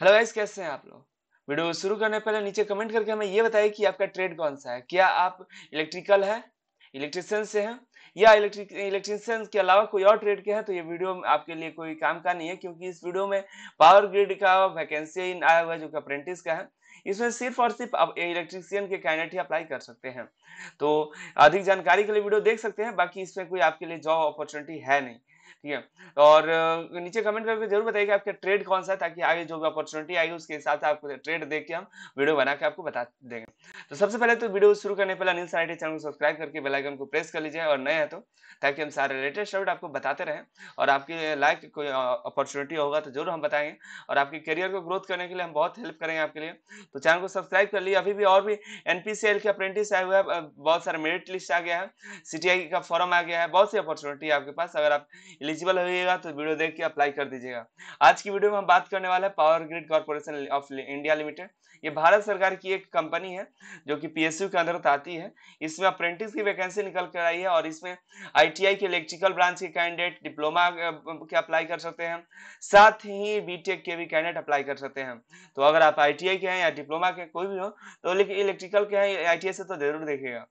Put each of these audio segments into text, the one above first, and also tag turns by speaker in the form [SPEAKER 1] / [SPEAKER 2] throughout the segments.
[SPEAKER 1] hello guys कैसे हैं आप लोग वीडियो शुरू करने पहले नीचे कमेंट करके हमें ये बताइए कि आपका ट्रेड कौन सा है क्या आप इलेक्ट्रिकल है इलेक्ट्रिशियन से हैं या इलेक्ट्रिक इलेक्ट्रिशियन के अलावा कोई और ट्रेड के हैं तो ये वीडियो आपके लिए कोई काम का नहीं है क्योंकि इस वीडियो में पावर ग्रिड का वैकेंसी आया हुआ है जो कि अप्रेंटिस का है इसमें सिर्फ और सिर्फ आप इलेक्ट्रिशियन के कैंडिडेट ही अप्लाई कर सकते हैं तो अधिक जानकारी के लिए वीडियो देख सकते हैं बाकी इसमें कोई आपके लिए जॉब अपॉर्चुनिटी है नहीं ठीक है और नीचे कमेंट करके जरूर बताइए कि आपका ट्रेड कौन सा ताकि आगे जो भी अपॉर्चुनिटी आएगी उसके हिसाब से आपको ट्रेड देख के हम वीडियो बना के आपको बता देंगे तो सबसे पहले तो वीडियो शुरू करने पहले अनिल साइड चैनल को सब्सक्राइब करके बेलाइकन को प्रेस कर लीजिए और नए हैं तो ताकि हम सारे लेटेस्ट अपडेट आपको बताते रहें और आपके लाइक कोई अपॉर्चुनिटी होगा तो जरूर हम बताएंगे और आपके करियर को ग्रोथ करने के लिए हम बहुत हेल्प करेंगे आपके लिए तो चैनल को सब्सक्राइब कर लिए अभी भी और भी एन के अप्रेंटिस आए हुए हैं बहुत सारे मेरिट लिस्ट आ गया है सी का फॉर्म आ गया है बहुत सी अपॉर्चुनिटी आपके पास अगर आप एलिजिबल होगा तो वीडियो देख के अप्लाई कर दीजिएगा आज की वीडियो में हम बात करने वाला है power grid corporation of India limited ये भारत सरकार की एक कंपनी है जो कि पीएसयू के अंतर्गत आती है इसमें अप्रेंटिस की वैकेंसी निकल कर आई है और इसमें आईटीआई के इलेक्ट्रिकल ब्रांच के कैंडिडेट डिप्लोमा के अप्लाई कर सकते हैं साथ ही बीटेक के भी कैंडिडेट अप्लाई कर सकते हैं तो अगर आप आईटीआई के हैं या डिप्लोमा के कोई भी हो तो इलेक्ट्रिकल के हैं आई से तो जरूर देखेगा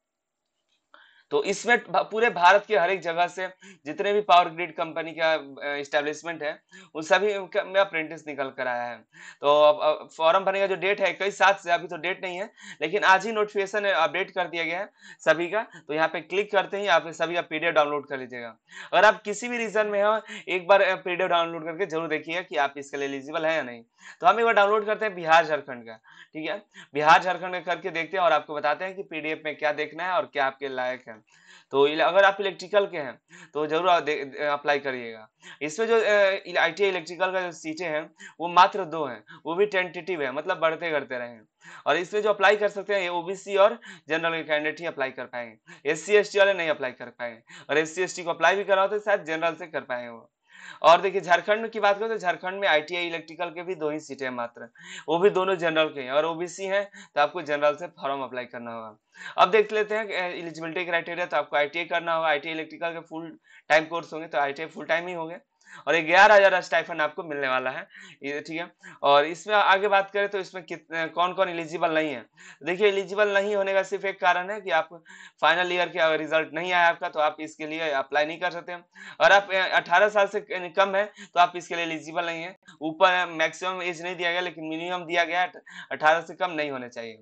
[SPEAKER 1] तो इसमें पूरे भारत के हर एक जगह से जितने भी पावर ग्रिड कंपनी का इस्टेब्लिशमेंट है उन सभी में अप्रेंटिस निकल कर आया है तो फॉर्म भरने का जो डेट है कई सात से अभी तो डेट नहीं है लेकिन आज ही नोटिफिकेशन अपडेट कर दिया गया है सभी का तो यहाँ पे क्लिक करते ही आप सभी का पी डाउनलोड कर लीजिएगा अगर आप किसी भी रीजन में हो एक बार पी डाउनलोड करके जरूर देखिएगा कि आप इसके लिए एलिजिबल है या नहीं तो हम एक बार डाउनलोड करते हैं बिहार झारखंड का ठीक है बिहार झारखंड का करके देखते हैं और आपको बताते हैं कि पीडीएफ में क्या देखना है और क्या आपके लायक है हैं तो अगर आप इलेक्ट्रिकल के हैं तो जरूर अप्लाई करिएगा इसमें जो आई इलेक्ट्रिकल का जो सीटें हैं वो मात्र दो हैं वो भी टेंटेटिव है मतलब बढ़ते करते रहें और इसमें जो अप्लाई कर सकते हैं ये ओबीसी और जनरल कैंडिडेट ही अप्लाई कर पाएंगे एस सी वाले नहीं अप्लाई कर पाएंगे और एस सी को अप्लाई भी करा तो शायद जनरल से कर पाएंगे वो और देखिए झारखंड की बात करें तो झारखंड में आईटीआई इलेक्ट्रिकल के भी दो ही सीटें मात्र वो भी दोनों जनरल के हैं और ओबीसी हैं तो आपको जनरल से फॉर्म अप्लाई करना होगा अब देख लेते हैं एलिजिबिलिटी क्राइटेरिया तो आपको आईटीआई करना होगा आईटीआई इलेक्ट्रिकल के फुल टाइम कोर्स होंगे तो आईटीआई फुल टाइम ही होंगे और ग्यारह हजार स्टाइफन आपको मिलने वाला है ठीक है और इसमें आगे बात करें तो इसमें कितने कौन कौन एलिजिबल नहीं है देखिए एलिजिबल नहीं होने का सिर्फ एक कारण है कि आप फाइनल ईयर के अगर रिजल्ट नहीं आया आपका तो आप इसके लिए अप्लाई नहीं कर सकते और आप अठारह साल से कम है तो आप इसके लिए एलिजिबल नहीं है ऊपर मैक्सिमम एज नहीं दिया गया लेकिन मिनिमम दिया गया अठारह से कम नहीं होना चाहिए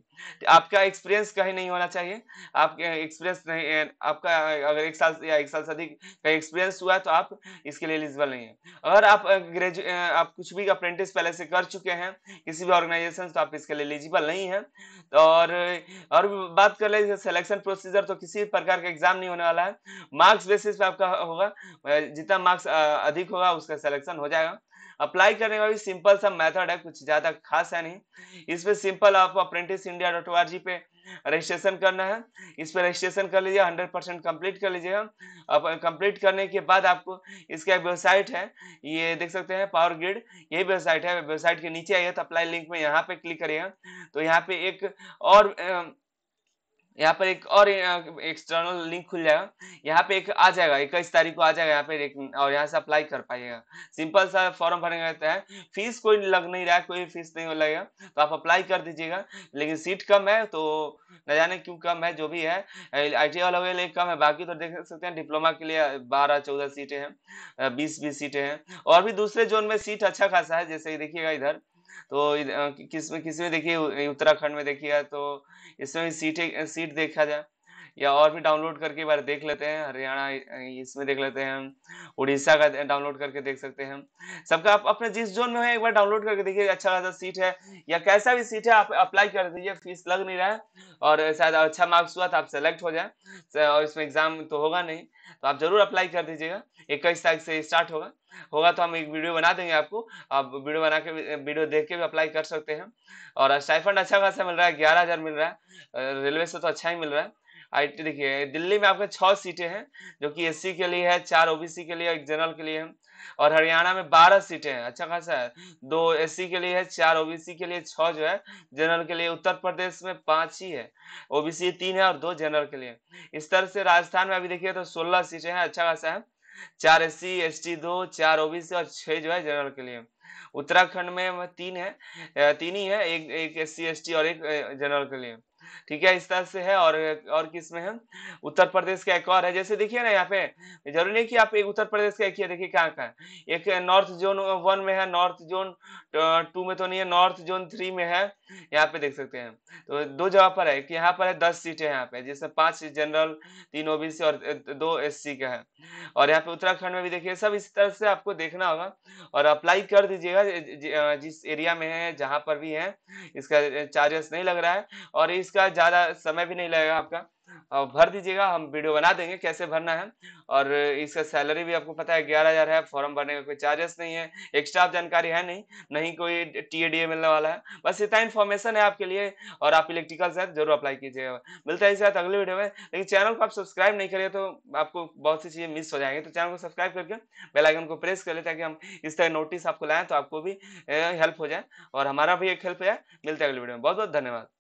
[SPEAKER 1] आपका एक्सपीरियंस कहीं नहीं होना चाहिए आपके एक्सपीरियंस नहीं आपका अगर एक साल या एक साल से अधिक कहीं एक्सपीरियंस हुआ तो आप इसके लिए एलिजिबल नहीं है अगर आप ग्रेजु आप कुछ भी अप्रेंटिस पहले से कर चुके हैं किसी भी ऑर्गेनाइजेशन तो आप इसके लिए एलिजिबल नहीं है तो और और बात कर ले सिलेक्शन प्रोसीजर तो किसी प्रकार का एग्जाम नहीं होने वाला है मार्क्स बेसिस पे आपका होगा जितना मार्क्स अधिक होगा उसका सिलेक्शन हो जाएगा अप्लाई करने का भी सिंपल सा मेथड है कुछ ज्यादा खास है नहीं इस पे सिंपल आपको अप्रेंटिस इंडिया डॉट ओ पे रजिस्ट्रेशन करना है इस पे रजिस्ट्रेशन कर लीजिए हंड्रेड परसेंट कम्प्लीट कर लीजिएगा अब कंप्लीट करने के बाद आपको इसका वेबसाइट है ये देख सकते हैं पावर ग्रिड यही वेबसाइट है वेबसाइट के नीचे आइए तो अप्लाई लिंक में यहाँ पे क्लिक करिएगा तो यहाँ पे एक और यहाँ पर एक और एक्सटर्नल लिंक खुल जाएगा यहाँ पे एक आ जाएगा इक्कीस तारीख को आ जाएगा यहाँ पे एक और यहाँ से अप्लाई कर पाइएगा सिंपल सा फॉर्म भरने रहता है फीस कोई लग नहीं रहा है कोई फीस नहीं लगेगा तो आप अप्लाई कर दीजिएगा लेकिन सीट कम है तो न जाने क्यों कम है जो भी है आई टी वाला वाले कम है बाकी तो देख सकते हैं डिप्लोमा के लिए बारह चौदह सीटें हैं बीस बीस सीटें हैं और भी दूसरे जोन में सीट अच्छा खासा है जैसे देखिएगा इधर तो किस किस में देखिए उत्तराखंड में देखिए तो इसमें सीटें सीट देखा जाए या और भी डाउनलोड करके बार देख लेते हैं हरियाणा इसमें देख लेते हैं उड़ीसा का डाउनलोड करके देख सकते हैं सबका आप अपने जिस जोन में है एक बार डाउनलोड करके देखिए अच्छा खासा सीट है या कैसा भी सीट है आप अप्लाई कर दीजिए फीस लग नहीं रहा है और शायद अच्छा मार्क्स हुआ तो आप सेलेक्ट हो जाए और इसमें एग्जाम तो होगा नहीं तो आप जरूर अप्लाई कर दीजिएगा इक्कीस तारीख से स्टार्ट होगा होगा तो हम एक वीडियो बना देंगे आपको आप वीडियो बना के वीडियो देख के भी अप्लाई कर सकते हैं और स्टाइफंड अच्छा खासा मिल रहा है ग्यारह हजार मिल रहा है रेलवे से तो अच्छा ही मिल रहा है आई देखिए दिल्ली में आपके छह सीटें हैं जो कि एससी के लिए है चार ओबीसी के लिए एक जनरल के लिए है और हरियाणा में बारह सीटें हैं अच्छा खासा है दो एससी के लिए है चार ओबीसी के लिए छः जो है जनरल के लिए उत्तर प्रदेश में पांच ही है ओबीसी तीन है और दो जनरल के लिए इस तरह से राजस्थान में अभी देखिए तो सोलह सीटें हैं अच्छा खासा है चार एस सी एस टी दो चार ओबीसी और छह जो है जनरल के लिए उत्तराखंड में तीन है तीन ही है एक एक एस सी एस टी और एक जनरल के लिए ठीक है इस तरह से है और और किस में है उत्तर प्रदेश का एक और है जैसे देखिए ना यहाँ पे जरूरी नहीं कि आप एक उत्तर प्रदेश का एक ही देखिए कहाँ कहाँ एक नॉर्थ जोन वन में है नॉर्थ जोन टू में तो नहीं है नॉर्थ जोन थ्री में है यहाँ पे देख सकते हैं तो दो जगह पर है कि यहाँ पर है दस सीटें यहाँ पे जैसे पांच जनरल तीन ओबीसी और दो सी का है और यहाँ पे उत्तराखंड में भी देखिए सब इस तरह से आपको देखना होगा और अप्लाई कर दीजिएगा जिस एरिया में है जहाँ पर भी है इसका चार्जेस नहीं लग रहा है और इस इसका ज़्यादा समय भी नहीं लगेगा आपका और भर दीजिएगा हम वीडियो बना देंगे कैसे भरना है और इसका सैलरी भी आपको पता है ग्यारह हज़ार है फॉर्म भरने का कोई चार्जेस नहीं है एक्स्ट्रा जानकारी है नहीं नहीं कोई टी मिलने वाला है बस इतना इन्फॉर्मेशन है आपके लिए और आप इलेक्ट्रिकल से जरूर अप्लाई कीजिएगा मिलता है इस साथ अगले वीडियो में लेकिन चैनल को आप सब्सक्राइब नहीं करिए तो आपको बहुत सी चीज़ें मिस हो जाएंगे तो चैनल को सब्सक्राइब करके बेलाइकन को प्रेस कर ले ताकि हम इस तरह नोटिस आपको लाएँ तो आपको भी हेल्प हो जाए और हमारा भी एक हेल्प हो जाए मिलता है अगले वीडियो में बहुत बहुत धन्यवाद